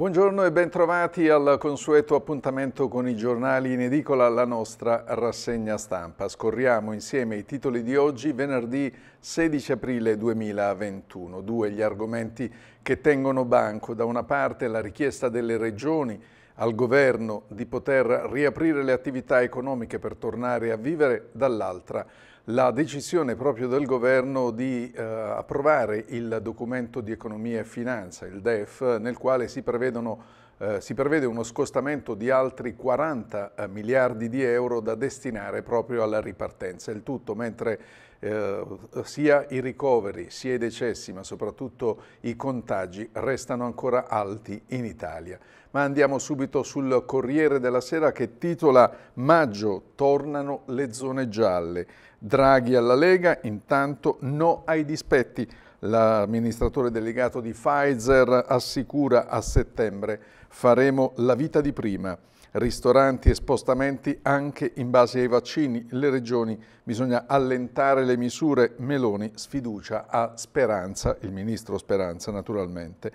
Buongiorno e bentrovati al consueto appuntamento con i giornali in edicola, la nostra rassegna stampa. Scorriamo insieme i titoli di oggi, venerdì 16 aprile 2021. Due gli argomenti che tengono banco. Da una parte la richiesta delle regioni al governo di poter riaprire le attività economiche per tornare a vivere, dall'altra la decisione proprio del governo di eh, approvare il documento di economia e finanza, il DEF, nel quale si, eh, si prevede uno scostamento di altri 40 eh, miliardi di euro da destinare proprio alla ripartenza. Il tutto mentre eh, sia i ricoveri sia i decessi, ma soprattutto i contagi, restano ancora alti in Italia. Ma andiamo subito sul Corriere della Sera che titola Maggio tornano le zone gialle. Draghi alla Lega, intanto no ai dispetti. L'amministratore delegato di Pfizer assicura a settembre faremo la vita di prima ristoranti e spostamenti anche in base ai vaccini. Le regioni bisogna allentare le misure. Meloni sfiducia a Speranza, il ministro Speranza naturalmente.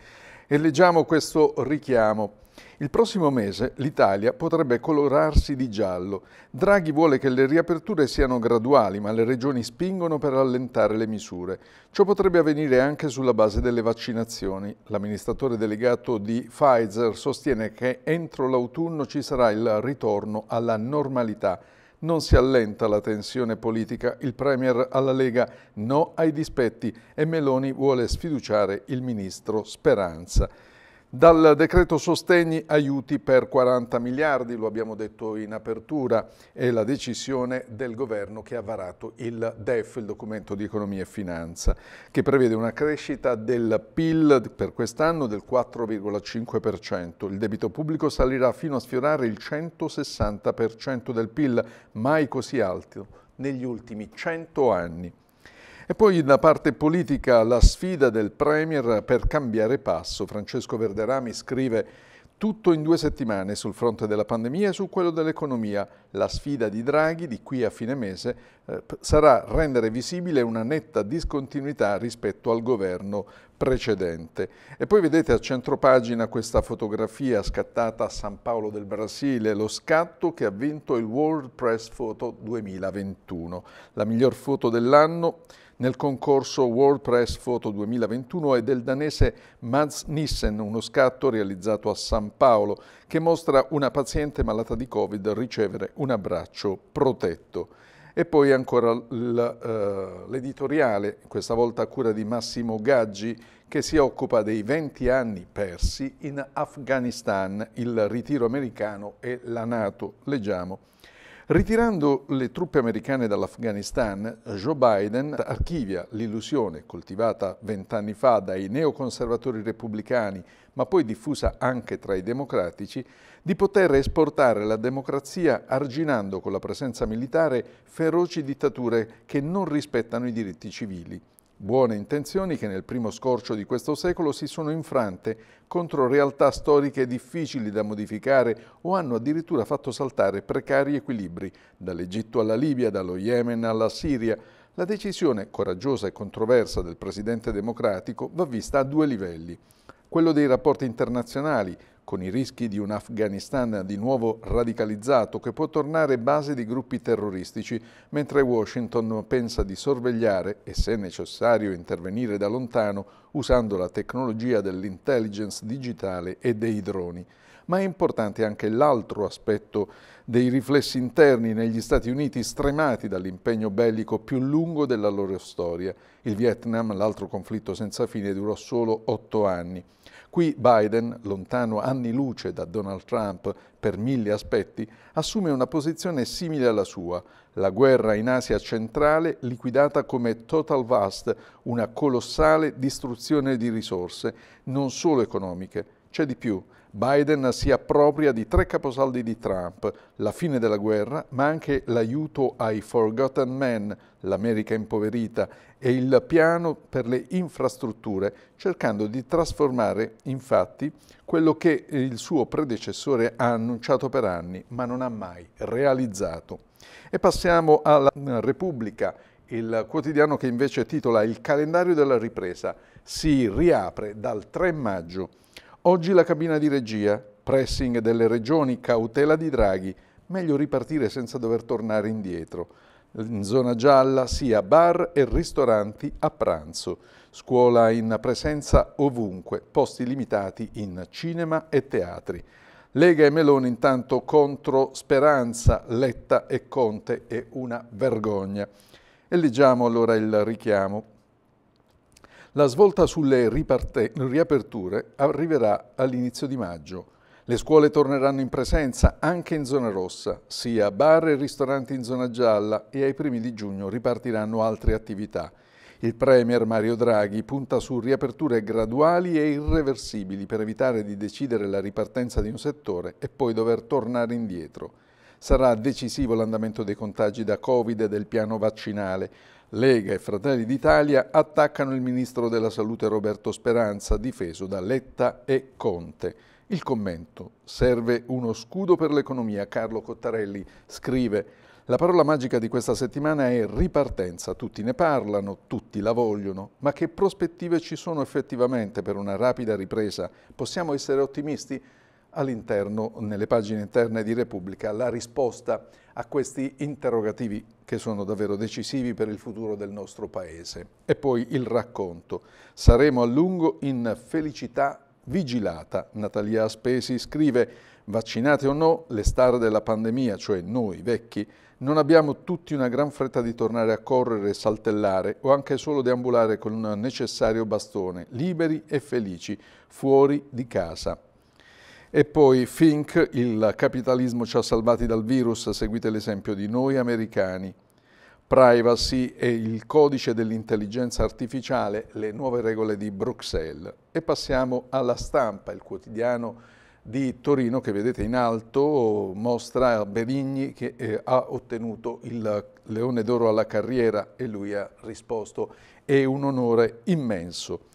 E leggiamo questo richiamo. Il prossimo mese l'Italia potrebbe colorarsi di giallo. Draghi vuole che le riaperture siano graduali, ma le regioni spingono per allentare le misure. Ciò potrebbe avvenire anche sulla base delle vaccinazioni. L'amministratore delegato di Pfizer sostiene che entro l'autunno ci sarà il ritorno alla normalità. Non si allenta la tensione politica, il Premier alla Lega no ai dispetti e Meloni vuole sfiduciare il ministro Speranza. Dal decreto sostegni aiuti per 40 miliardi, lo abbiamo detto in apertura, è la decisione del governo che ha varato il DEF, il documento di economia e finanza, che prevede una crescita del PIL per quest'anno del 4,5%. Il debito pubblico salirà fino a sfiorare il 160% del PIL, mai così alto negli ultimi 100 anni. E poi la parte politica, la sfida del Premier per cambiare passo. Francesco Verderami scrive tutto in due settimane sul fronte della pandemia e su quello dell'economia. La sfida di Draghi di qui a fine mese eh, sarà rendere visibile una netta discontinuità rispetto al governo precedente. E poi vedete a centro pagina questa fotografia scattata a San Paolo del Brasile, lo scatto che ha vinto il World Press Photo 2021, la miglior foto dell'anno nel concorso WordPress Photo 2021 e del danese Mads Nissen, uno scatto realizzato a San Paolo che mostra una paziente malata di Covid ricevere un abbraccio protetto. E poi ancora eh, l'editoriale, questa volta a cura di Massimo Gaggi, che si occupa dei 20 anni persi in Afghanistan, il ritiro americano e la Nato. Leggiamo. Ritirando le truppe americane dall'Afghanistan, Joe Biden archivia l'illusione coltivata vent'anni fa dai neoconservatori repubblicani, ma poi diffusa anche tra i democratici, di poter esportare la democrazia arginando con la presenza militare feroci dittature che non rispettano i diritti civili. Buone intenzioni che nel primo scorcio di questo secolo si sono infrante contro realtà storiche difficili da modificare o hanno addirittura fatto saltare precari equilibri, dall'Egitto alla Libia, dallo Yemen alla Siria. La decisione, coraggiosa e controversa, del presidente democratico va vista a due livelli quello dei rapporti internazionali, con i rischi di un Afghanistan di nuovo radicalizzato che può tornare base di gruppi terroristici, mentre Washington pensa di sorvegliare e, se necessario, intervenire da lontano usando la tecnologia dell'intelligence digitale e dei droni ma è importante anche l'altro aspetto dei riflessi interni negli Stati Uniti stremati dall'impegno bellico più lungo della loro storia. Il Vietnam, l'altro conflitto senza fine, durò solo otto anni. Qui Biden, lontano anni luce da Donald Trump per mille aspetti, assume una posizione simile alla sua. La guerra in Asia centrale liquidata come total vast, una colossale distruzione di risorse, non solo economiche. C'è di più, Biden si appropria di tre caposaldi di Trump, la fine della guerra, ma anche l'aiuto ai Forgotten Men, l'America impoverita, e il piano per le infrastrutture, cercando di trasformare infatti quello che il suo predecessore ha annunciato per anni, ma non ha mai realizzato. E passiamo alla Repubblica, il quotidiano che invece titola Il calendario della ripresa si riapre dal 3 maggio Oggi la cabina di regia, pressing delle regioni, cautela di Draghi, meglio ripartire senza dover tornare indietro. In zona gialla sia bar e ristoranti a pranzo, scuola in presenza ovunque, posti limitati in cinema e teatri. Lega e Meloni intanto contro Speranza, Letta e Conte è una vergogna. E leggiamo allora il richiamo. La svolta sulle riaperture arriverà all'inizio di maggio. Le scuole torneranno in presenza anche in zona rossa, sia bar e ristoranti in zona gialla e ai primi di giugno ripartiranno altre attività. Il Premier Mario Draghi punta su riaperture graduali e irreversibili per evitare di decidere la ripartenza di un settore e poi dover tornare indietro. Sarà decisivo l'andamento dei contagi da Covid e del piano vaccinale, Lega e Fratelli d'Italia attaccano il ministro della Salute Roberto Speranza, difeso da Letta e Conte. Il commento serve uno scudo per l'economia. Carlo Cottarelli scrive la parola magica di questa settimana è ripartenza. Tutti ne parlano, tutti la vogliono, ma che prospettive ci sono effettivamente per una rapida ripresa? Possiamo essere ottimisti? all'interno, nelle pagine interne di Repubblica, la risposta a questi interrogativi che sono davvero decisivi per il futuro del nostro Paese. E poi il racconto. Saremo a lungo in felicità vigilata. Natalia Spesi scrive Vaccinate o no, le star della pandemia, cioè noi vecchi, non abbiamo tutti una gran fretta di tornare a correre, e saltellare o anche solo deambulare con un necessario bastone, liberi e felici, fuori di casa. E poi Fink, il capitalismo ci ha salvati dal virus, seguite l'esempio di noi americani. Privacy e il codice dell'intelligenza artificiale, le nuove regole di Bruxelles. E passiamo alla stampa, il quotidiano di Torino che vedete in alto mostra Benigni che eh, ha ottenuto il Leone d'Oro alla carriera e lui ha risposto è un onore immenso.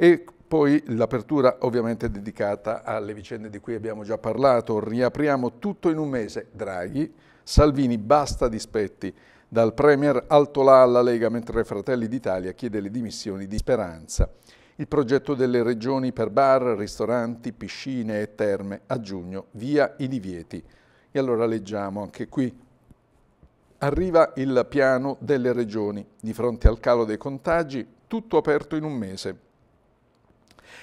E poi l'apertura ovviamente è dedicata alle vicende di cui abbiamo già parlato. Riapriamo tutto in un mese. Draghi, Salvini basta dispetti. Dal Premier Altolà alla Lega, mentre Fratelli d'Italia chiede le dimissioni di Speranza. Il progetto delle regioni per bar, ristoranti, piscine e terme a giugno, via i divieti. E allora leggiamo anche qui. Arriva il piano delle regioni. Di fronte al calo dei contagi, tutto aperto in un mese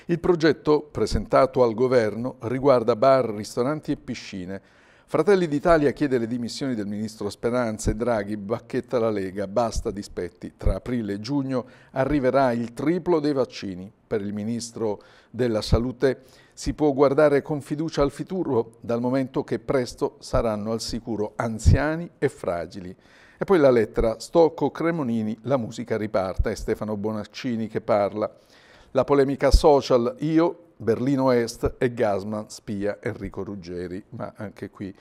il progetto, presentato al governo, riguarda bar, ristoranti e piscine. Fratelli d'Italia chiede le dimissioni del ministro Speranza e Draghi, bacchetta la Lega, basta dispetti. Tra aprile e giugno arriverà il triplo dei vaccini. Per il ministro della Salute si può guardare con fiducia al futuro, dal momento che presto saranno al sicuro anziani e fragili. E poi la lettera Stocco Cremonini, la musica riparta, è Stefano Bonaccini che parla. La polemica social Io, Berlino Est e Gasman spia Enrico Ruggeri, ma anche qui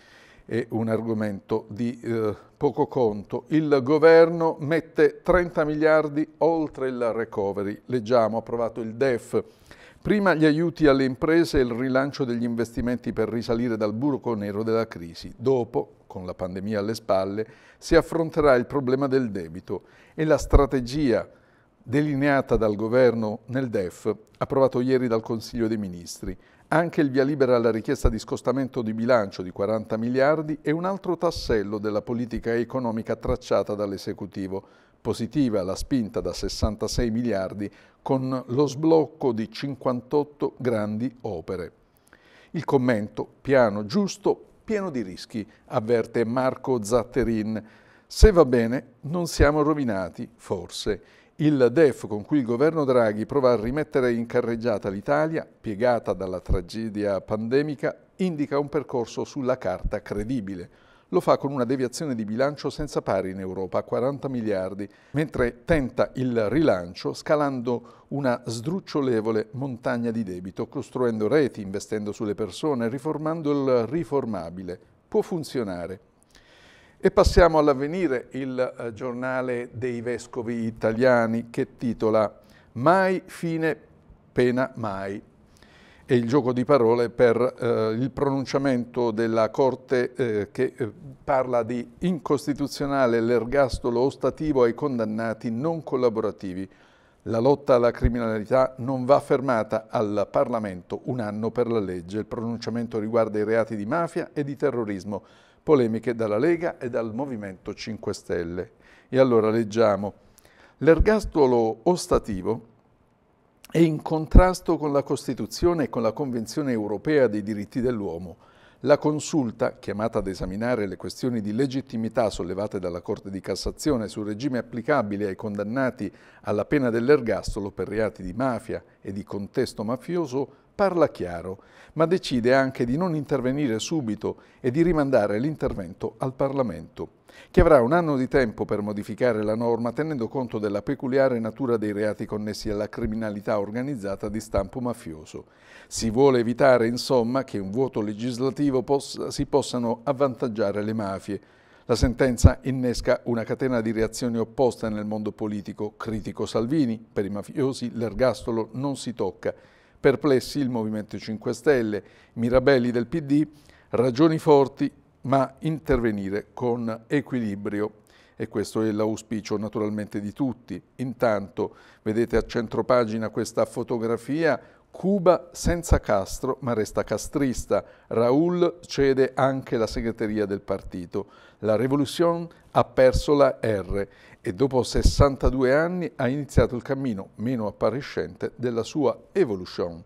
è un argomento di eh, poco conto. Il governo mette 30 miliardi oltre il recovery. Leggiamo, approvato il DEF. Prima gli aiuti alle imprese e il rilancio degli investimenti per risalire dal buco nero della crisi. Dopo, con la pandemia alle spalle, si affronterà il problema del debito e la strategia delineata dal governo nel DEF, approvato ieri dal Consiglio dei Ministri. Anche il via libera alla richiesta di scostamento di bilancio di 40 miliardi è un altro tassello della politica economica tracciata dall'esecutivo. Positiva la spinta da 66 miliardi con lo sblocco di 58 grandi opere. Il commento, piano giusto, pieno di rischi, avverte Marco Zatterin. Se va bene, non siamo rovinati, forse. Il DEF con cui il governo Draghi prova a rimettere in carreggiata l'Italia, piegata dalla tragedia pandemica, indica un percorso sulla carta credibile. Lo fa con una deviazione di bilancio senza pari in Europa, 40 miliardi, mentre tenta il rilancio scalando una sdrucciolevole montagna di debito, costruendo reti, investendo sulle persone, riformando il riformabile. Può funzionare e passiamo all'avvenire, il eh, giornale dei vescovi italiani che titola Mai fine pena mai. È il gioco di parole per eh, il pronunciamento della Corte eh, che eh, parla di incostituzionale l'ergastolo ostativo ai condannati non collaborativi. La lotta alla criminalità non va fermata al Parlamento un anno per la legge. Il pronunciamento riguarda i reati di mafia e di terrorismo polemiche dalla Lega e dal Movimento 5 Stelle. E allora leggiamo, l'ergastolo ostativo è in contrasto con la Costituzione e con la Convenzione europea dei diritti dell'uomo. La consulta, chiamata ad esaminare le questioni di legittimità sollevate dalla Corte di Cassazione sul regime applicabile ai condannati alla pena dell'ergastolo per reati di mafia e di contesto mafioso, parla chiaro, ma decide anche di non intervenire subito e di rimandare l'intervento al Parlamento, che avrà un anno di tempo per modificare la norma tenendo conto della peculiare natura dei reati connessi alla criminalità organizzata di stampo mafioso. Si vuole evitare, insomma, che un vuoto legislativo possa, si possano avvantaggiare le mafie, la sentenza innesca una catena di reazioni opposte nel mondo politico. Critico Salvini, per i mafiosi l'ergastolo non si tocca perplessi il Movimento 5 Stelle, Mirabelli del PD, ragioni forti ma intervenire con equilibrio e questo è l'auspicio naturalmente di tutti. Intanto vedete a centropagina questa fotografia Cuba senza Castro ma resta castrista. Raul cede anche la segreteria del partito. La rivoluzione ha perso la R e dopo 62 anni ha iniziato il cammino meno appariscente della sua evolution.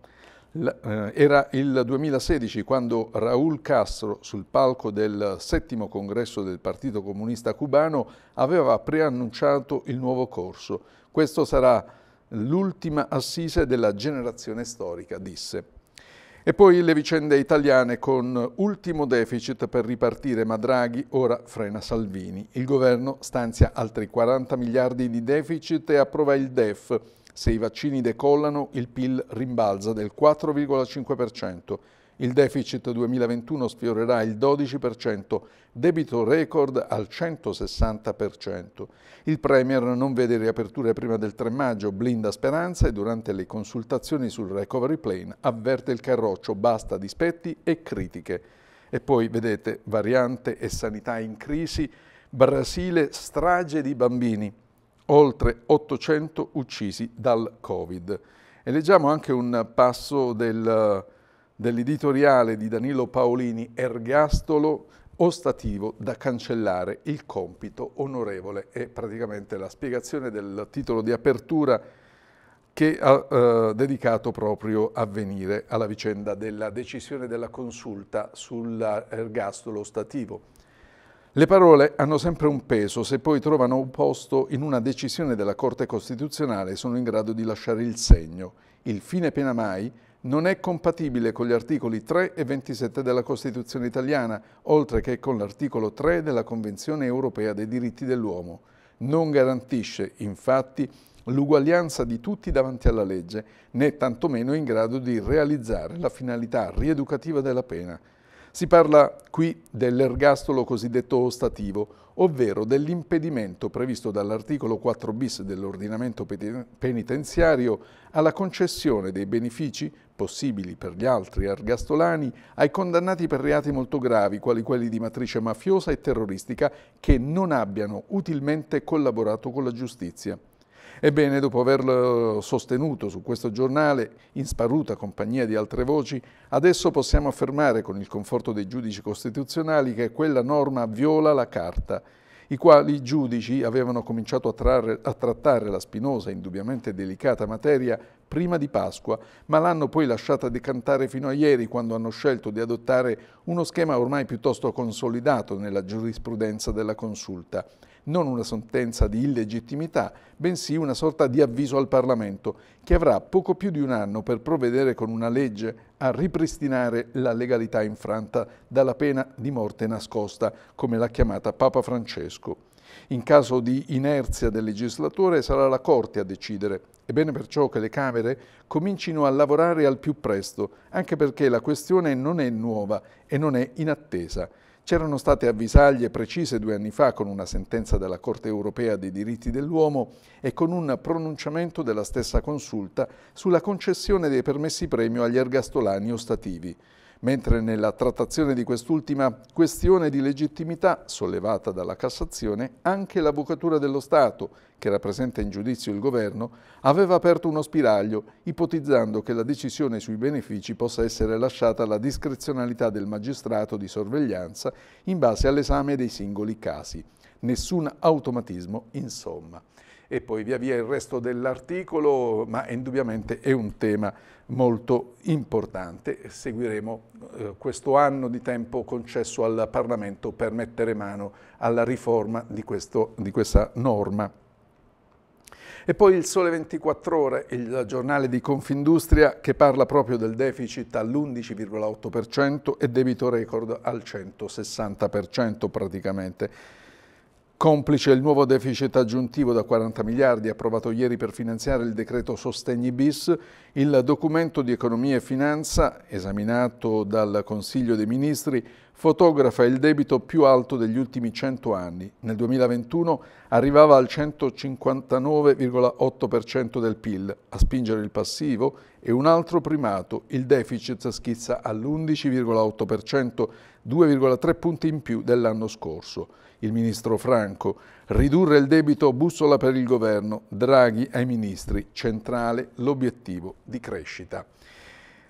Eh, era il 2016 quando Raul Castro, sul palco del settimo congresso del Partito Comunista Cubano, aveva preannunciato il nuovo corso. Questo sarà l'ultima assise della generazione storica, disse. E poi le vicende italiane con ultimo deficit per ripartire, ma Draghi ora frena Salvini. Il governo stanzia altri 40 miliardi di deficit e approva il DEF. Se i vaccini decollano, il PIL rimbalza del 4,5%. Il deficit 2021 sfiorerà il 12%, debito record al 160%. Il Premier non vede riaperture prima del 3 maggio, blinda speranza e durante le consultazioni sul recovery plane avverte il carroccio basta dispetti e critiche. E poi vedete variante e sanità in crisi, Brasile strage di bambini, oltre 800 uccisi dal Covid. E leggiamo anche un passo del dell'editoriale di Danilo Paolini Ergastolo ostativo da cancellare il compito onorevole è praticamente la spiegazione del titolo di apertura che ha eh, dedicato proprio a venire alla vicenda della decisione della consulta sull'ergastolo ostativo. Le parole hanno sempre un peso, se poi trovano un posto in una decisione della Corte Costituzionale sono in grado di lasciare il segno. Il fine pena mai non è compatibile con gli articoli 3 e 27 della Costituzione italiana, oltre che con l'articolo 3 della Convenzione europea dei diritti dell'uomo. Non garantisce, infatti, l'uguaglianza di tutti davanti alla legge, né tantomeno è in grado di realizzare la finalità rieducativa della pena, si parla qui dell'ergastolo cosiddetto ostativo, ovvero dell'impedimento previsto dall'articolo 4 bis dell'ordinamento penitenziario alla concessione dei benefici possibili per gli altri ergastolani ai condannati per reati molto gravi, quali quelli di matrice mafiosa e terroristica, che non abbiano utilmente collaborato con la giustizia. Ebbene, dopo averlo sostenuto su questo giornale, in sparuta compagnia di altre voci, adesso possiamo affermare con il conforto dei giudici costituzionali che quella norma viola la Carta, i quali giudici avevano cominciato a, trarre, a trattare la spinosa e indubbiamente delicata materia prima di Pasqua, ma l'hanno poi lasciata decantare fino a ieri quando hanno scelto di adottare uno schema ormai piuttosto consolidato nella giurisprudenza della Consulta non una sentenza di illegittimità, bensì una sorta di avviso al Parlamento, che avrà poco più di un anno per provvedere con una legge a ripristinare la legalità infranta dalla pena di morte nascosta, come l'ha chiamata Papa Francesco. In caso di inerzia del legislatore sarà la Corte a decidere. È bene perciò che le Camere comincino a lavorare al più presto, anche perché la questione non è nuova e non è inattesa c'erano state avvisaglie precise due anni fa con una sentenza della Corte europea dei diritti dell'uomo e con un pronunciamento della stessa consulta sulla concessione dei permessi premio agli ergastolani ostativi mentre nella trattazione di quest'ultima questione di legittimità sollevata dalla Cassazione anche l'Avvocatura dello Stato, che rappresenta in giudizio il Governo, aveva aperto uno spiraglio ipotizzando che la decisione sui benefici possa essere lasciata alla discrezionalità del magistrato di sorveglianza in base all'esame dei singoli casi. Nessun automatismo, insomma e poi via via il resto dell'articolo, ma indubbiamente è un tema molto importante. Seguiremo eh, questo anno di tempo concesso al Parlamento per mettere mano alla riforma di, questo, di questa norma. E poi il Sole 24 Ore, il giornale di Confindustria, che parla proprio del deficit all'11,8% e debito record al 160% praticamente. Complice il nuovo deficit aggiuntivo da 40 miliardi approvato ieri per finanziare il decreto Sostegni bis, il documento di economia e finanza, esaminato dal Consiglio dei Ministri, fotografa il debito più alto degli ultimi 100 anni. Nel 2021 arrivava al 159,8% del PIL. A spingere il passivo e un altro primato, il deficit schizza all'11,8%, 2,3 punti in più dell'anno scorso il ministro Franco, ridurre il debito bussola per il governo, Draghi ai ministri, centrale l'obiettivo di crescita.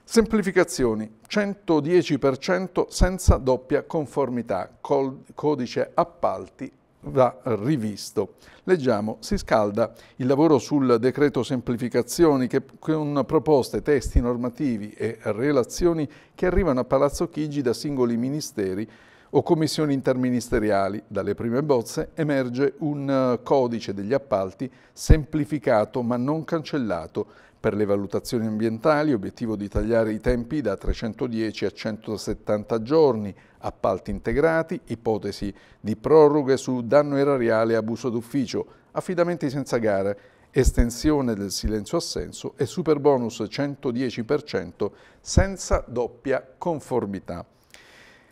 Semplificazioni, 110% senza doppia conformità, Col codice appalti va rivisto. Leggiamo, si scalda il lavoro sul decreto semplificazioni che con proposte, testi normativi e relazioni che arrivano a Palazzo Chigi da singoli ministeri o commissioni interministeriali. Dalle prime bozze emerge un eh, codice degli appalti semplificato ma non cancellato per le valutazioni ambientali, obiettivo di tagliare i tempi da 310 a 170 giorni, appalti integrati, ipotesi di proroghe su danno erariale e abuso d'ufficio, affidamenti senza gare, estensione del silenzio assenso e superbonus 110% senza doppia conformità.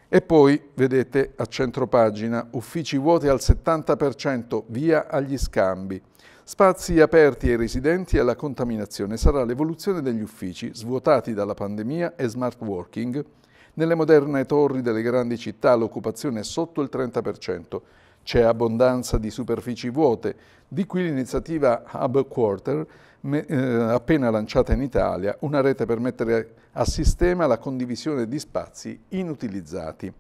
E poi, vedete, a centro pagina, uffici vuoti al 70%, via agli scambi. Spazi aperti ai residenti e alla contaminazione sarà l'evoluzione degli uffici, svuotati dalla pandemia e smart working. Nelle moderne torri delle grandi città l'occupazione è sotto il 30%. C'è abbondanza di superfici vuote, di cui l'iniziativa Hub Quarter, eh, appena lanciata in Italia, una rete per mettere a sistema la condivisione di spazi inutilizzati.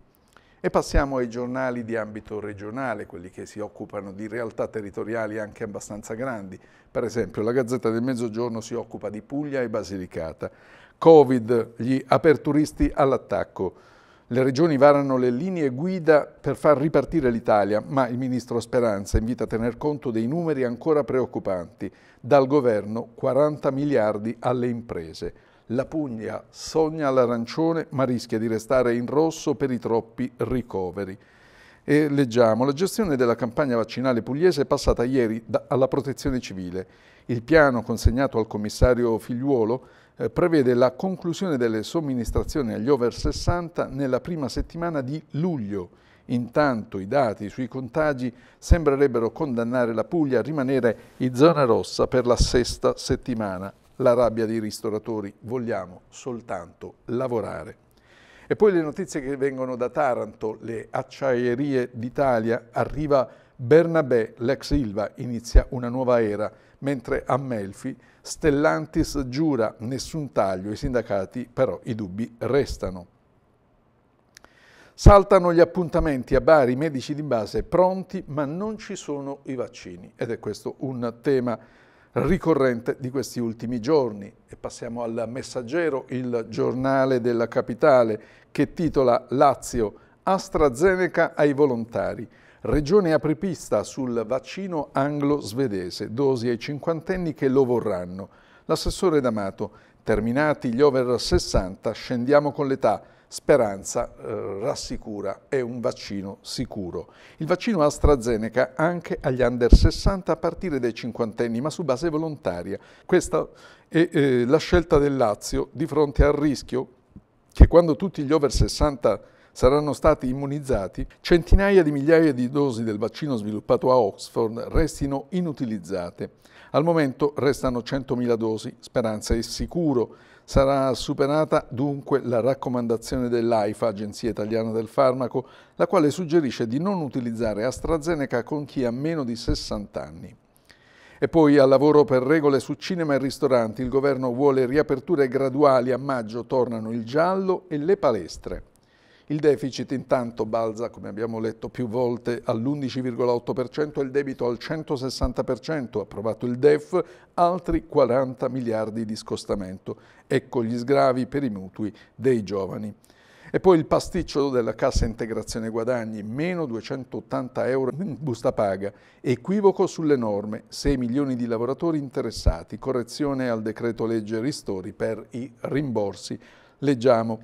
E passiamo ai giornali di ambito regionale, quelli che si occupano di realtà territoriali anche abbastanza grandi. Per esempio la Gazzetta del Mezzogiorno si occupa di Puglia e Basilicata. Covid, gli aperturisti all'attacco. Le regioni varano le linee guida per far ripartire l'Italia, ma il ministro Speranza invita a tener conto dei numeri ancora preoccupanti. Dal governo 40 miliardi alle imprese. La Puglia sogna l'arancione ma rischia di restare in rosso per i troppi ricoveri. E leggiamo, la gestione della campagna vaccinale pugliese è passata ieri alla protezione civile il piano consegnato al commissario Figliuolo eh, prevede la conclusione delle somministrazioni agli over 60 nella prima settimana di luglio. Intanto i dati sui contagi sembrerebbero condannare la Puglia a rimanere in zona rossa per la sesta settimana. La rabbia dei ristoratori, vogliamo soltanto lavorare. E poi le notizie che vengono da Taranto, le acciaierie d'Italia, arriva Bernabé, l'ex Ilva, inizia una nuova era, mentre a Melfi Stellantis giura nessun taglio, i sindacati però i dubbi restano. Saltano gli appuntamenti a Bari, medici di base pronti, ma non ci sono i vaccini. Ed è questo un tema ricorrente di questi ultimi giorni. E passiamo al Messaggero, il giornale della capitale, che titola Lazio, AstraZeneca ai volontari. Regione apripista sul vaccino anglo-svedese, dosi ai cinquantenni che lo vorranno. L'assessore D'Amato, terminati gli over 60, scendiamo con l'età. Speranza eh, rassicura, è un vaccino sicuro. Il vaccino AstraZeneca anche agli under 60 a partire dai cinquantenni, ma su base volontaria. Questa è eh, la scelta del Lazio di fronte al rischio che quando tutti gli over 60 saranno stati immunizzati, centinaia di migliaia di dosi del vaccino sviluppato a Oxford restino inutilizzate. Al momento restano 100.000 dosi, speranza è sicuro. Sarà superata dunque la raccomandazione dell'AIFA, Agenzia Italiana del Farmaco, la quale suggerisce di non utilizzare AstraZeneca con chi ha meno di 60 anni. E poi al lavoro per regole su cinema e ristoranti, il governo vuole riaperture graduali, a maggio tornano il giallo e le palestre. Il deficit intanto balza, come abbiamo letto più volte, all'11,8% e il debito al 160%, approvato il DEF, altri 40 miliardi di scostamento. Ecco gli sgravi per i mutui dei giovani. E poi il pasticcio della cassa integrazione guadagni, meno 280 euro in busta paga, equivoco sulle norme, 6 milioni di lavoratori interessati, correzione al decreto legge ristori per i rimborsi. Leggiamo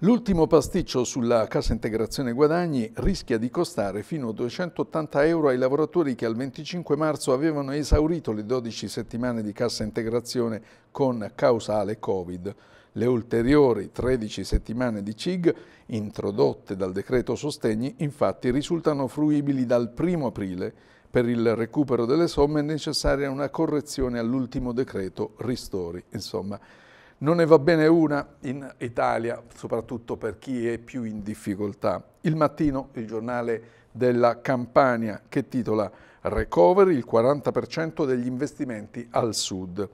L'ultimo pasticcio sulla cassa integrazione guadagni rischia di costare fino a 280 euro ai lavoratori che al 25 marzo avevano esaurito le 12 settimane di cassa integrazione con causale Covid. Le ulteriori 13 settimane di CIG, introdotte dal decreto sostegni, infatti risultano fruibili dal 1 aprile. Per il recupero delle somme è necessaria una correzione all'ultimo decreto ristori. Insomma, non ne va bene una in Italia, soprattutto per chi è più in difficoltà. Il mattino il giornale della Campania che titola Recovery, il 40% degli investimenti al sud.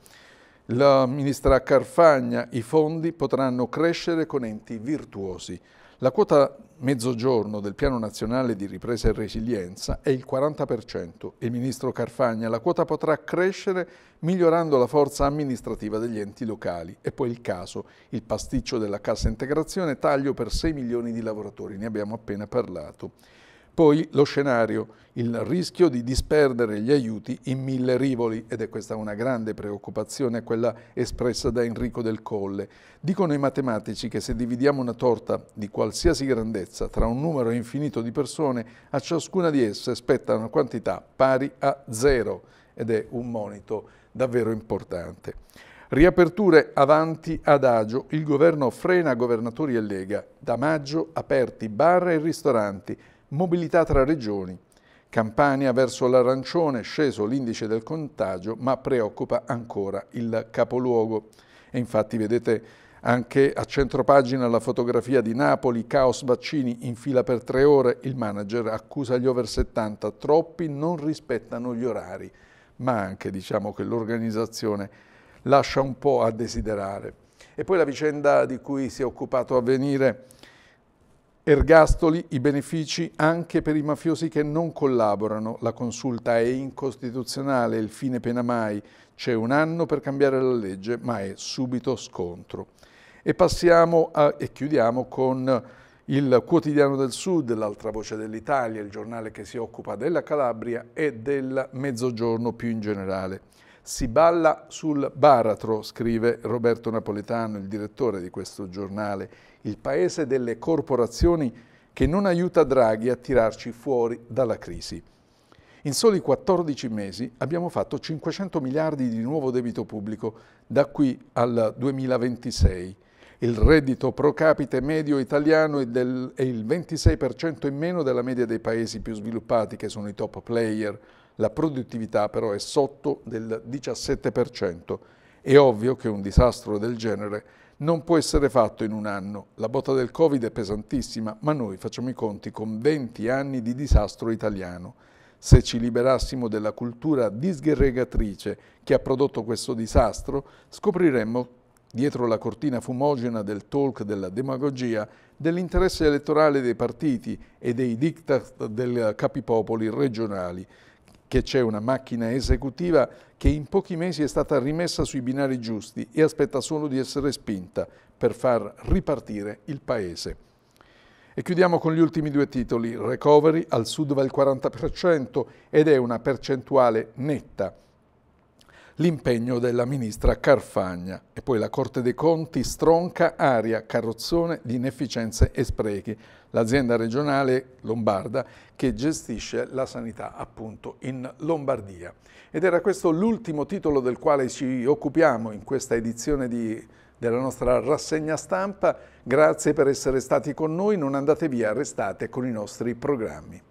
La ministra Carfagna, i fondi potranno crescere con enti virtuosi. La quota Mezzogiorno del Piano Nazionale di Ripresa e Resilienza è il 40% e, Ministro Carfagna, la quota potrà crescere migliorando la forza amministrativa degli enti locali. E poi il caso, il pasticcio della cassa integrazione, taglio per 6 milioni di lavoratori, ne abbiamo appena parlato. Poi lo scenario, il rischio di disperdere gli aiuti in mille rivoli, ed è questa una grande preoccupazione, quella espressa da Enrico del Colle. Dicono i matematici che se dividiamo una torta di qualsiasi grandezza tra un numero infinito di persone, a ciascuna di esse spetta una quantità pari a zero, ed è un monito davvero importante. Riaperture avanti ad agio, il governo frena governatori e Lega. Da maggio aperti bar e ristoranti, mobilità tra regioni. Campania verso l'arancione, sceso l'indice del contagio, ma preoccupa ancora il capoluogo. E infatti vedete anche a centropagina la fotografia di Napoli, caos vaccini in fila per tre ore, il manager accusa gli over 70, troppi non rispettano gli orari, ma anche diciamo che l'organizzazione lascia un po' a desiderare. E poi la vicenda di cui si è occupato a venire... Ergastoli, i benefici anche per i mafiosi che non collaborano, la consulta è incostituzionale, il fine pena mai, c'è un anno per cambiare la legge, ma è subito scontro. E passiamo a, e chiudiamo con il Quotidiano del Sud, l'altra voce dell'Italia, il giornale che si occupa della Calabria e del Mezzogiorno più in generale. Si balla sul baratro, scrive Roberto Napoletano, il direttore di questo giornale, il paese delle corporazioni che non aiuta Draghi a tirarci fuori dalla crisi. In soli 14 mesi abbiamo fatto 500 miliardi di nuovo debito pubblico da qui al 2026. Il reddito pro capite medio italiano è, del, è il 26% in meno della media dei paesi più sviluppati, che sono i top player, la produttività però è sotto del 17%. È ovvio che un disastro del genere non può essere fatto in un anno. La botta del Covid è pesantissima, ma noi facciamo i conti con 20 anni di disastro italiano. Se ci liberassimo della cultura disgregatrice che ha prodotto questo disastro, scopriremmo dietro la cortina fumogena del talk della demagogia, dell'interesse elettorale dei partiti e dei diktat del capipopoli regionali, che c'è una macchina esecutiva che in pochi mesi è stata rimessa sui binari giusti e aspetta solo di essere spinta per far ripartire il Paese. E chiudiamo con gli ultimi due titoli. Recovery al sud va il 40% ed è una percentuale netta l'impegno della ministra Carfagna e poi la Corte dei Conti stronca aria carrozzone di inefficienze e sprechi, l'azienda regionale lombarda che gestisce la sanità appunto in Lombardia. Ed era questo l'ultimo titolo del quale ci occupiamo in questa edizione di, della nostra rassegna stampa. Grazie per essere stati con noi, non andate via, restate con i nostri programmi.